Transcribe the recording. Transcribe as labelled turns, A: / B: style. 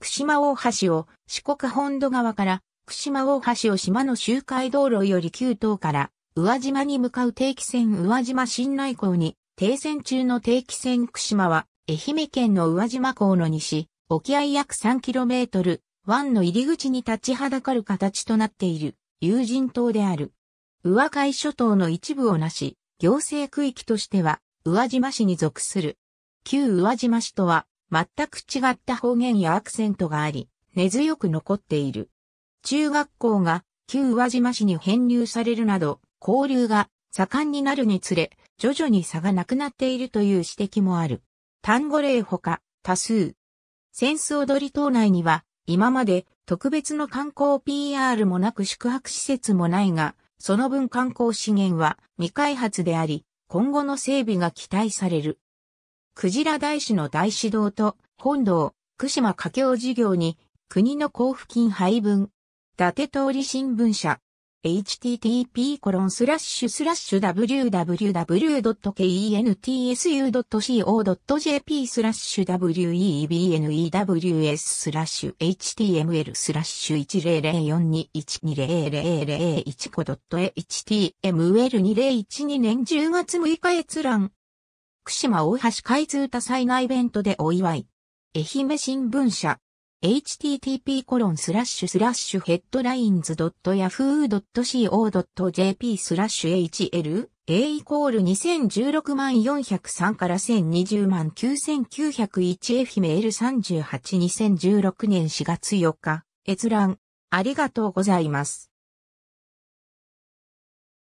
A: 串間大橋を四国本土側から、串間大橋を島の周回道路より旧島から、宇和島に向かう定期船宇和島新内港に、停船中の定期船串間は、愛媛県の宇和島港の西、沖合約 3km、湾の入り口に立ちはだかる形となっている、有人島である。宇和海諸島の一部をなし、行政区域としては、宇和島市に属する。旧宇和島市とは、全く違った方言やアクセントがあり、根強く残っている。中学校が旧宇和島市に編入されるなど、交流が盛んになるにつれ、徐々に差がなくなっているという指摘もある。単語例ほか、多数。センス踊り島内には、今まで特別の観光 PR もなく宿泊施設もないが、その分観光資源は未開発であり、今後の整備が期待される。クジラ大師の大師堂と本堂、福島家境事業に国の交付金配分。伊達通り新聞社。http www.kentsu.co.jp スラッシュ w e b n e w s スラッシュ html スラッシュ100421200001 5.html2012 年10月6日閲覧福島大橋開通多彩なイベントでお祝い。愛媛新聞社。http コロンスラッシュスラッシュヘッドラインズ .yahoo.co.jp スラッシュ hl a イコール2016万403から1020万 9901F 媛 l 382016年4月4日閲覧ありがとうございます。